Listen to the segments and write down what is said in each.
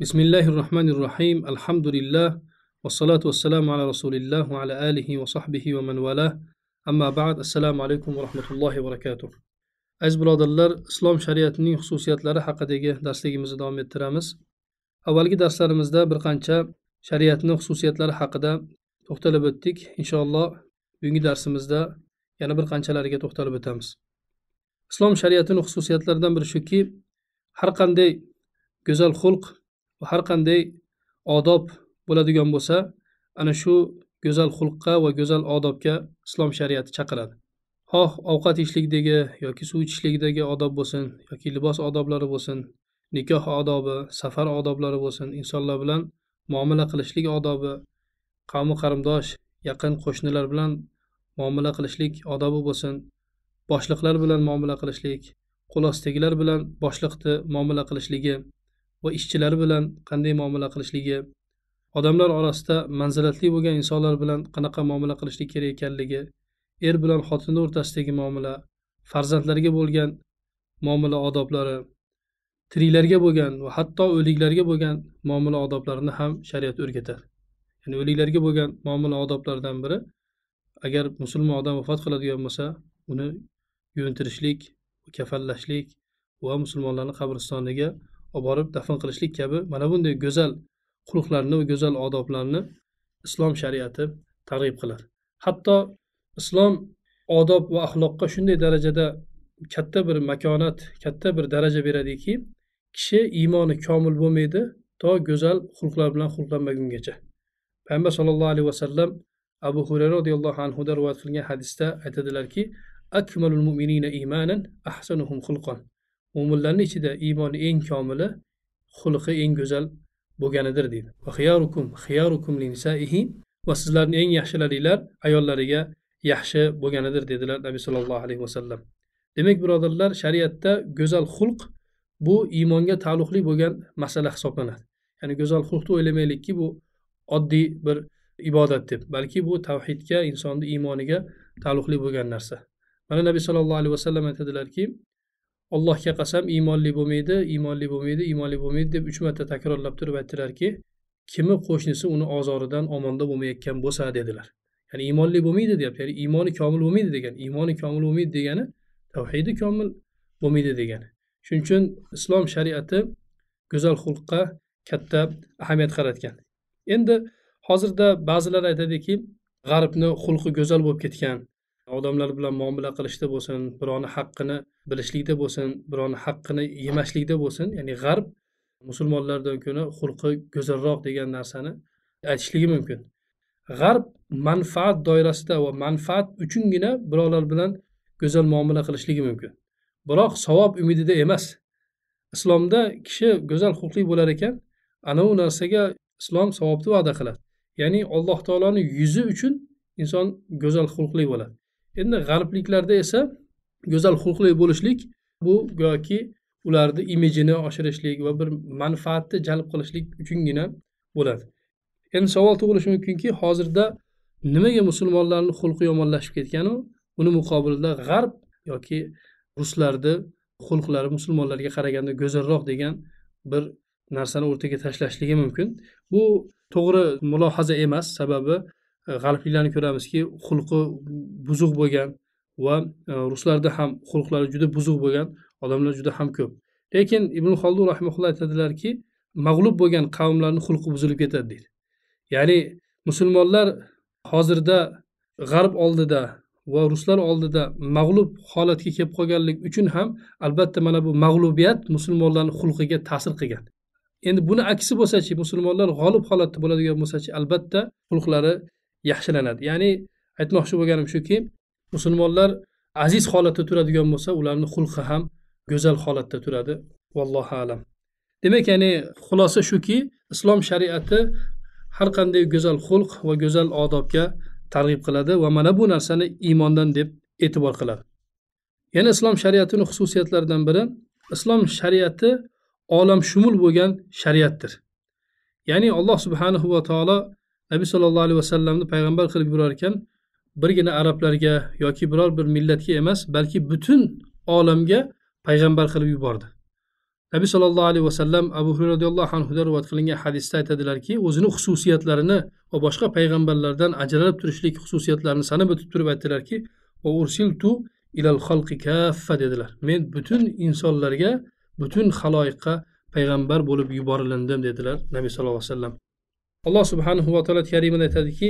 bismillahi rohmanir rohim alhamdulillah vassalatu vassalamu ala rasulilloh va ala alihi va sohbihi va man vala amma ba'd assalomu alaykum va rahmatullohi va barakatuh aziz birodarlar islom shariatining xususiyatlari haqidagi darsligimizni davom ettiramiz avvalgi darslarimizda bir qancha shariatni xususiyatlari haqida to'xtalib o'tdik inshaalloh bugungi darsimizda yana bir qanchalariga to'xtalib o'tamiz islom shariatini xususiyatlaridan biri shuki har qanday go'zal xulq va har qanday odob bo'ladigan bo'lsa ana shu go'zal xulqqa va go'zal odobga islom shariati chaqiradi xoh ovqat yeyishlikdagi yoki suv ichishlikdagi odob bo'lsin yoki libos odoblari bo'lsin nikoh odobi safar odoblari bo'lsin insonlar bilan muomala qilishlik odobi qavmi qarindosh yaqin qo'shnilar bilan muomala qilishlik odobi bo'lsin boshliqlar bilan muomala qilishlik qo'l ostidagilar bilan boshliqni muomala qilishligi va ishchilari bilan qanday muomala qilishligi odamlar orasida manzilatli bo'lgan insonlar bilan qanaqa muomala qilishlik kerak ekanligi er bilan xotinni o'rtasidagi muomala farzandlarga bo'lgan muomala odoblari tiriklarga bo'lgan va hatto o'liklarga bo'lgan muomala odoblarini ham shariat o'rgatadi ya'ni o'liklarga bo'lgan muomala odoblaridan biri agar musulmon odam vafot qiladigan bo'lsa uni yuvintirishlik kafallashlik va musulmonlarni qabristoniga olib borib dafn qilishlik kabi mana bunday go'zal xulqlarni va go'zal odoblarni islom shariati targ'ib qiladi hatto islom odob va axloqqa shunday darajada katta bir makonat katta bir daraja beradiki kishi iymoni komil bo'lmaydi to go'zal xulqlar bilan xulqlanmagungacha payg'ambar sollallohu alayhi vasallam abu hurayra roziyallohu anhudan rivoyat qilgan hadisda aytadilarki akmalul mu'minina imanan ahsanuhum xulqan mo'minlarni ichida iymoni eng komili xulqi eng go'zal bo'lganidir deydi va xiyarukum xiyarukum va sizlarni eng yaxshilaringlar ayollariga yaxshi bo'lganidir dedilar nabiy sollallohu alayhi vasallam demak birodarlar shariatda go'zal xulq bu iymonga taalluqli bo'lgan masala hisoblanadi ya'ni go'zal xulqni o'ylamaylikki bu oddiy bir ibodat deb balki bu tavhidga insonni iymoniga taalluqli bo'lgan narsa mana nabiy sollallohu alayhi vasallam aytadilarki allohga qasam iymonli bo'lmaydi iymonli bo'lmaydi iymonli bo'lmaydi deb uch marta takrorlab turib aytdilarki kimi qo'shnisi uni ozoridan omonda bo'lmayotgan bo'lsa dedilar ya'ni iymonli bo'lmaydi deyapti ya'ni iymoni komil bo'lmaydi degan iymoni komil bo'lmaydi degani tavhidi komil bo'lmaydi degani shuning uchun islom shariati go'zal xulqqa katta ahamiyat qaratgan endi hozirda ba'zilar aytadiki g'arbni xulqi go'zal bo'lib ketgan odamlar bilan muomala qilishda bo'lsin birovni haqqini bilishlikda bo'lsin birovni haqqini yemaslikda bo'lsin ya'ni g'arb musulmonlardan ko'ra xulqi go'zalroq degan narsani aytishligi mumkin g'arb manfaat doirasida va manfaat uchungina birovlar bilan go'zal muomala qilishligi mumkin biroq savob umidida emas islomda kishi go'zal xulqli bo'lar ekan anavi narsaga islom savobni va'da qiladi ya'ni alloh taoloni yuzi uchun inson go'zal xulqli bo'ladi endi g'arbliklarda esa go'zal xulqli bo'lishlik bu go'yoki ularni imijini oshirishlik va bir manfaatni jalb qilishlik uchungina bo'ladi endi savol tug'ilishi mumkinki hozirda nimaga musulmonlarni xulqi yomonlashib ketganu uni muqobilida g'arb yoki ruslarni xulqlari musulmonlarga qaraganda go'zalroq degan bir narsani o'rtaga tashlashligi mumkin bu to'g'ri mulohaza emas sababi g'alibliklarni ko'ramizki xulqi buzuq bo'lgan va e, ruslarda ham xulqlari juda buzuq bo'lgan odamlar juda ham ko'p lekin ibn xoldun rahimaulloh aytadilarki mag'lub bo'lgan qavmlarni xulqi buzilib ketadi deydi ya'ni musulmonlar hozirda g'arb oldida va ruslar oldida mag'lub holatga kelib qolganligi uchun ham albatta mana bu mag'lubiyat musulmonlarni xulqiga ta'sir qilgan endi buni aksi bo'lsachi musulmonlar g'olib holatda bo'ladigan bo'lsachi albatta xulqlari yaxshilanadi ya'ni aytmoqchi bo'lganim shuki musulmonlar aziz holatda turadigan bo'lsa ularni xulqi ham go'zal holatda turadi vallohu alam demak ya'ni xulosa shuki islom shariati har qanday go'zal xulq va go'zal odobga targ'ib qiladi va mana bu narsani iymondan deb e'tibor qiladi yana islom shariatini xususiyatlaridan biri islom shariati olamshumul bo'lgan shariatdir ya'ni alloh subhanahu va taolo nabiy sollallohu alayhi vasallamni payg'ambar qilib yurar ekan birgina arablarga yoki biror bir millatga emas balki butun olamga payg'ambar qilib yubordi nabiy sollallohu alayhi vasallam abu hurra roziyallohu anhuda rivoyat qilingan hadisda aytadilarki o'zini xususiyatlarini va boshqa payg'ambarlardan ajralib turishlik xususiyatlarini sanab o'tib turib aytdilarki va ursiltu ilal xalqi kaffa dedilar men butun insonlarga butun haloyiqqa payg'ambar bo'lib yuborilindim dedilar nabiy sallallohu alayhi vasallam alloh subhanahu va taolo karimida aytadiki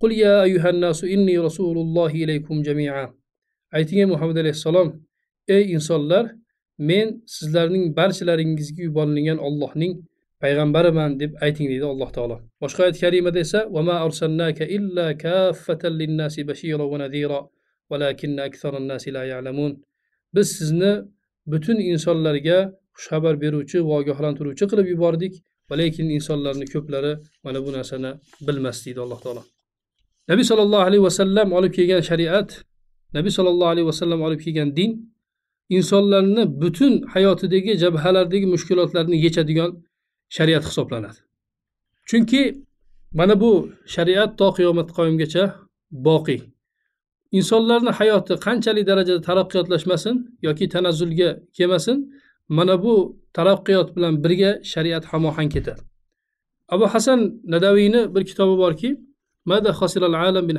qul ya ayyuhannasu inni rasulullohi ilaykum jamia ayting ey muhammad alayhissalom ey insonlar men sizlarning barchalaringizga yuborilgan ollohning payg'ambariman deb ayting deydi alloh taolo boshqa oyat karimada esa vama arsalnaka illa kaffatan linnasi bashira va nadira valakinna aktharan nasi la ya'lamun biz sizni butun insonlarga xushxabar beruvchi va ogohlantiruvchi qilib yubordik va lekin insonlarni ko'plari mana bu narsani bilmas deydi alloh taolo nabiy sollallohu alayhi vasallam olib kelgan shariat nabiy sollallohu alayhi vasallam olib kelgan din insonlarni butun hayotidagi jabhalardagi mushkulotlarni yechadigan shariat hisoblanadi chunki mana bu shariat to qiyomat qoyimgacha boqiy insonlarni hayoti qanchalik darajada taraqqiyotlashmasin yoki tanazzulga kelmasin mana bu taraqqiyot bilan birga shariat hamohang ketadi abu hasan nadaviyni bir kitobi borki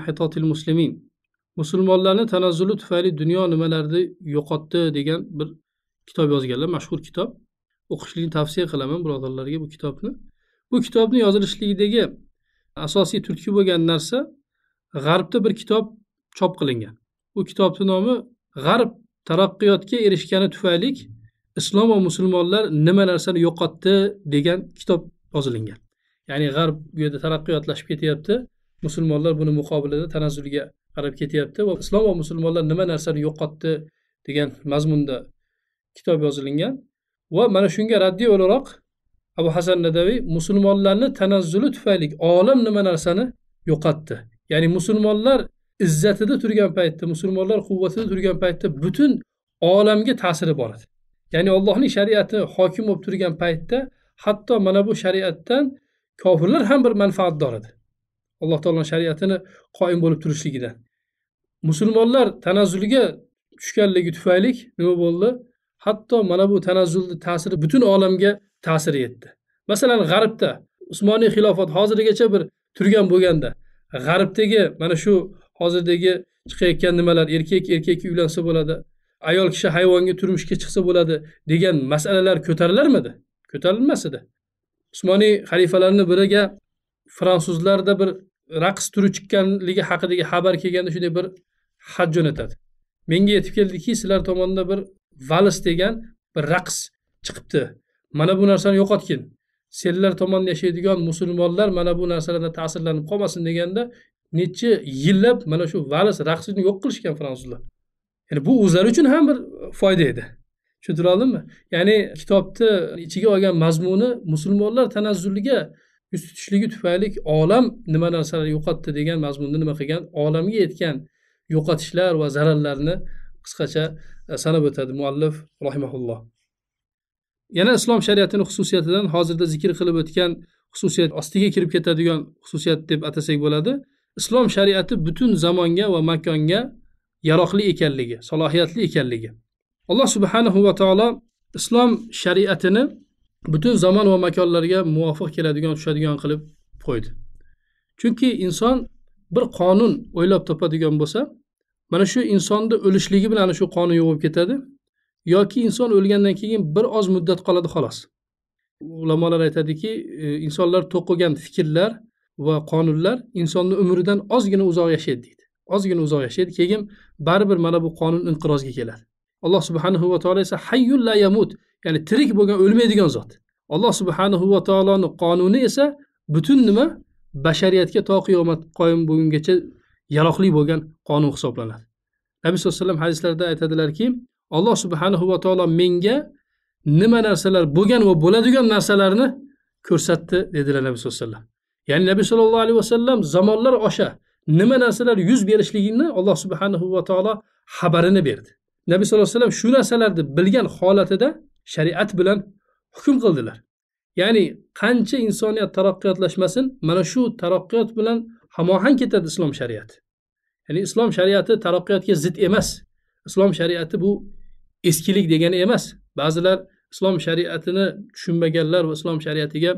hitotil muslimin musulmonlarni tanazzuli tufayli dunyo nimalarni yo'qotdi degan bir kitob yozganlar mashhur kitob o'qishlikni tavsiya qilaman birodarlarga bu kitobni bu kitobni yozilishligidagi asosiy turtki bo'lgan narsa g'arbda bir kitob chop qilingan bu kitobni nomi g'arb taraqqiyotga erishgani tufayli islom va musulmonlar nima narsani yo'qotdi degan kitob yozilgan ya'ni g'arb bu yerda taraqqiyotlashib ketyapti musulmonlar buni muqobilida tanazzulga qarab ketyapti va islom va musulmonlar nima narsani yo'qotdi degan mazmunda kitob yozilingan va mana shunga raddiy o'laroq abu hasan nadaviy musulmonlarni tanazzuli tufayli olam nima narsani yo'qotdi ya'ni musulmonlar izzatida turgan paytda musulmonlar quvvatida turgan paytda butun olamga ta'siri boradi ya'ni allohning shariati hokim bo'lib turgan paytda hatto mana bu shariatdan kofirlar ham bir manfaatdor edi alloh taoloni shariatini qoyim bo'lib turishligidan musulmonlar tanazzulga tushganligi tufayli nima bo'ldi hatto mana bu tanazzulni ta'siri butun olamga ta'sir etdi masalan g'arbda usmoniy xilofat hozirgacha bir turgan bo'lganda g'arbdagi mana shu hozirdagi chiqayotgan nimalar erkak erkakka uylansa bo'ladi ayol kishi hayvonga turmushga chiqsa bo'ladi degan masalalar ko'tarilarmidi ko'tarilmas edi usmoniy xalifalarni biriga fransuzlarda bir raqs turi chiqqanligi haqidagi xabar kelganda shunday bir xat jo'natadi menga yetib keldiki sizlar tomonda bir vals degan bir raqs chiqibdi mana bu narsani yo'qotgin senlar tomonda yashaydigan musulmonlar mana bu narsalardan ta'sirlanib qolmasin deganda necha yillab mana shu vals raqsini yo'q qilishgan fransuzlar ya'ni bu o'zlari uchun ham bir foyda edi tushuntirib oldimmi ya'ni kitobni ichiga olgan mazmuni musulmonlar tanazzuliga yuz tutishligi tufayli olam nima narsalar yo'qotdi degan mazmunni nima qilgan olamga yetgan yo'qotishlar va zararlarni qisqacha e, sanab o'tadi muallif rahimaulloh yana islom shariatini xususiyatidan hozirda zikr qilib o'tgan xususiyat ostiga kirib ketadigan xususiyat deb atasak bo'ladi islom shariati butun zamonga va makonga yaroqli ekanligi salohiyatli ekanligi alloh subhanahu va taolo islom shariatini butun zamon va makonlarga muvofiq keladigan tushadigan qilib qo'ydi chunki inson bir qonun o'ylab topadigan bo'lsa mana shu insonni o'lishligi bilan shu qonun yo'q bo'lib ketadi yoki inson o'lgandan keyin bir oz muddat qoladi xolos ulamolar aytadiki e, insonlar to'qigan fikrlar va qonunlar insonni umridan ozgina uzoq yashaydi deydi ozgina uzoq yashaydi keyin baribir mana bu qonun inqirozga keladi alloh subhanahu va taolo esa hayyul la yamut ya'ni tirik bo'lgan o'lmaydigan zot alloh subhanahu va taoloni qonuni esa butun nima bashariyatga to qiyomat qoyim bo'lgungacha yaroqli bo'lgan qonun hisoblanadi nabiy sallallohu alayhi vasallam hadislarda aytadilarki alloh subhanahu va taolo menga nima narsalar bo'lgan va bo'ladigan narsalarni ko'rsatdi dedilar nabiy sallallohu alayhi vasallam ya'ni nabiy sallallohu alayhi vasallam zamonlar osha nima narsalar yuz berishligini alloh subhanahu va taolo xabarini berdi nabiy sallallohu alayhi vasallam shu narsalarni bilgan holatida shariat bilan hukm qildilar ya'ni qancha insoniyat taraqqiyotlashmasin mana shu taraqqiyot bilan hamohang ketadi islom shariati ya'ni islom shariati taraqqiyotga zid emas islom shariati bu eskilik degani emas ba'zilar islom shariatini tushunmaganlar va islom shariatiga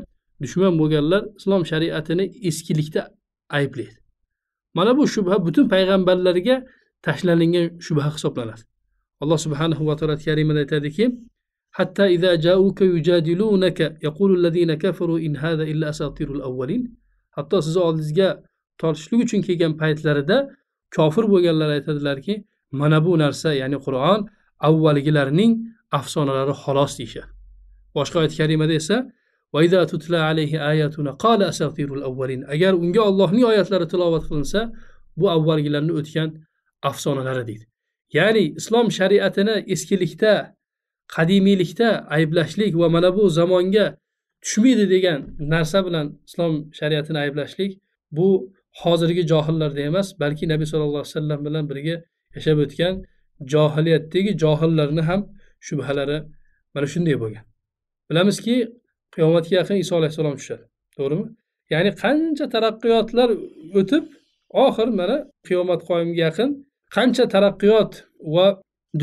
dushman bo'lganlar islom shariatini eskilikda ayblaydi mana bu shubha butun payg'ambarlarga tashlangan shubha hisoblanadi alloh subhanahu va taolo karimada aytadiki hatto إذا جاءوك يجادلونك yaqulu allazina kafaru in hadha illa أساطير الأولين hatto siz oldingizga tortishlik uchun kelgan paytlarida kofir bo'lganlar aytadilarki mana bu narsa ya'ni qur'on avvalgilarning afsonalari xolos deyishadi boshqa oyat karimada esa وإذا تتلى عليه آياتنا قال أساطير الأولين agar unga Allohning oyatlari tilovat qilinsa bu avvalgilarni o'tgan afsonalari deydi ya'ni islom shariatini eskilikda qadimiylikda ayblashlik va mana bu zamonga tushmaydi degan narsa bilan islom shariatini ayblashlik bu hozirgi johillarda emas balki nabiy sallallohu alayhi vasallam bilan birga yashab o'tgan johiliyatdagi johillarni ham shubhalari mana shunday bo'lgan bilamizki qiyomatga yaqin iso alayhissalom tushadi to'g'rimi ya'ni qancha taraqqiyotlar o'tib oxir mana qiyomat qoyimga yaqin qancha taraqqiyot va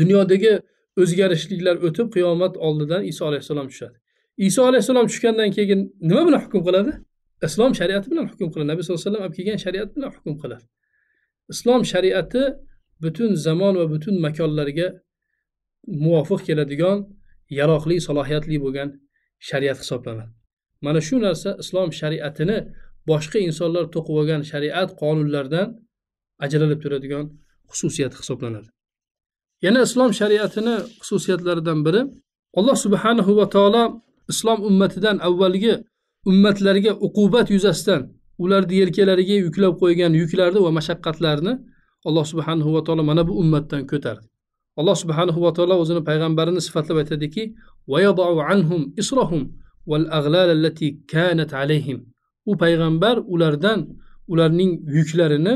dunyodagi o'zgarishliklar o'tib qiyomat oldidan iso alayhissalom tushadi iso alayhissalom tushgandan keyin nima bilan hukm qiladi islom shariati bilan hukm qiladi nabiy sallallohu alayhi vasallam olib kelgan shariat bilan hukm qiladi islom shariati butun zamon va butun makonlarga muvofiq keladigan yaroqli salohiyatli bo'lgan shariat hisoblanadi mana shu narsa islom shariatini boshqa insonlar to'qib olgan shariat qonunlardan ajralib turadigan xususiyati hisoblanadi yana islom shariatini xususiyatlaridan biri alloh subhanahu va taolo islom ummatidan avvalgi ummatlarga uqubat yuzasidan ularni yelkalariga yuklab qo'ygan yuklarni va mashaqqatlarni alloh subhanahu va taolo mana bu ummatdan ko'tardi alloh subhanahu va taolo o'zini payg'ambarini sifatlab aytadiki ويضع عنهم إصرهم والأغلال التي كانت عليهم u payg'ambar ulardan ularning yuklarini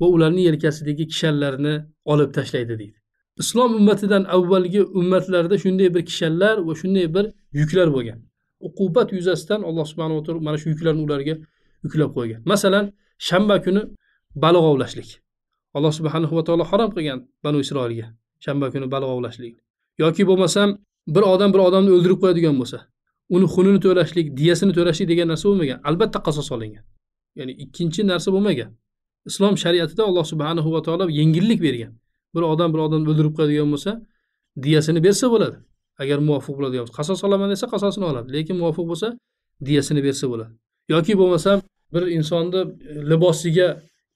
va ularning yelkasidagi kishanlarni olib tashlaydi deydi islom ummatidan avvalgi ummatlarda shunday bir kishanlar va shunday bir yuklar bo'lgan uqubat yuzasidan alloh subhanava taolo mana shu yuklarni ularga yuklab qo'ygan masalan shanba kuni baliq ovlashlik alloh subhanahu va taolo harom qilgan banu isroilga shanba kuni baliq ovlashlik yoki bo'lmasam bir odam bir odamni o'ldirib qo'yadigan bo'lsa uni xunini to'lashlik diyasini to'lashlik degan narsa bo'lmagan albatta qasos olingan ya'ni ikkinchi narsa bo'lmagan islom shariatida alloh subhanahu va taolo yengillik bergan bir odam bir odamni o'ldirib qo'yadigan bo'lsa diyasini bersa bo'ladi agar muvofiq bo'ladigan bo'lsa qasos olaman desa qasosini oladi lekin muvofiq bo'lsa diyasini bersa bo'ladi yoki bo'lmasam bir insonni libosiga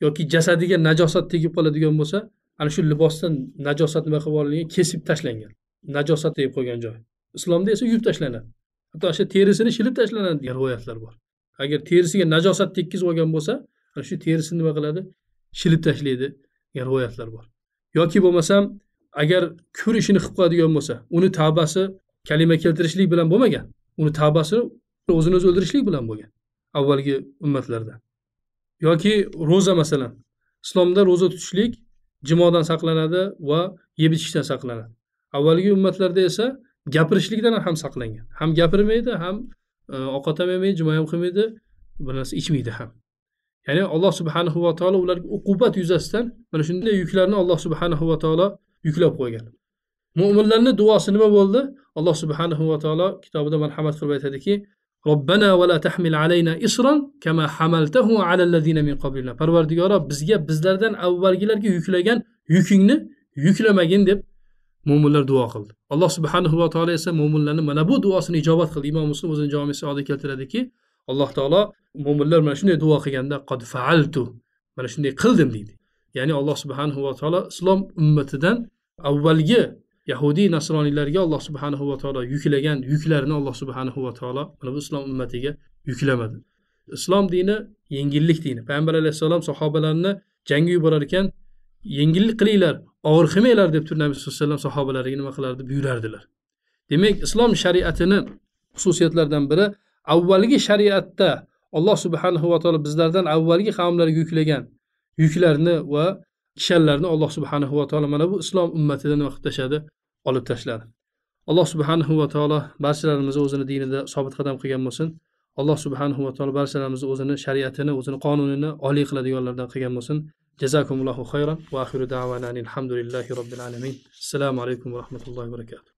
yoki jasadiga najosat tegib qoladigan bo'lsa ana shu libosdan najosat nima qilib olingan kesib tashlangan najosat deb qo'ygan joy islomda esa yuvib tashlanadi hatto o'sha terisini shilib tashlanadi degan rivoyatlar bor agar terisiga najosat tekkizib olgan bo'lsa ana shu terisini nima qiladi shilib tashlaydi degan rivoyatlar bor yoki bo'lmasam agar kufr ishini qilib qo'yadigan bo'lsa uni tavbasi kalima keltirishlik bilan bo'lmagan uni tavbasi o'zini o'zi o'ldirishlik bilan bo'lgan avvalgi ummatlarda yoki ro'za masalan islomda ro'za tutishlik jimodan saqlanadi va yeb ichishdan saqlanadi avvalgi ummatlarda esa gapirishlikdan ham saqlangan ham gapirmaydi ham e, ovqat ham yemaydi juma ham qilmaydi bir narsa ichmaydi ham ya'ni alloh subhanahu va taolo ularga uqubat yuzasidan mana shunday yuklarni alloh subhanahu va taolo yuklab qo'ygan mo'minlarni duosi nima bo'ldi alloh subhanahu va taolo kitobida marhamat qilib aytadiki robbana vala tahmil alayna isron kama hamaltahu alallazina min qablina parvardigoro bizga bizlardan avvalgilarga yuklagan yukingni yuklamagin deb mo'minlar duo qildi alloh subhanahu va taolo esa mo'minlarni mana bu duosini ijobat qildi imom muslim o'zini jami siyoda keltiradiki alloh taolo mo'minlar mana shunday duo qilganda qad faaltu mana shunday qildim deydi ya'ni alloh subhanahu va taolo islom ummatidan avvalgi yahudiy nasroniylarga alloh subhanahu va taolo yuklagan yuklarni alloh subhanahu va taolo mana bu islom ummatiga yuklamadi islom dini yengillik dini payg'ambar alayhissalom sahobalarni jangga yuborar ekan yengillik qilinglar og'ir qilmanglar deb turib nabiy sallallohu alayhi vasallam sahobalariga nima qilardi buyurardilar demak islom shariatini xususiyatlaridan biri avvalgi shariatda alloh subhanahu va taolo bizlardan avvalgi qavmlarga yuklagan yuklarni va kishanlarni alloh subhanahu va taolo mana bu islom ummatidan nima qilib tashladi olib tashladi alloh subhanahu va taolo barchalarimizni o'zini dinida sobit qadam qilgan bo'lsin alloh subhanahu va taolo barchalarimizni o'zini shariatini o'zini qonunini oliy qiladiganlardan qilgan bo'lsin جزاكم الله خيرا وآخر دعوانا أن الحمد لله رب العالمين السلام عليكم ورحمة الله وبركاته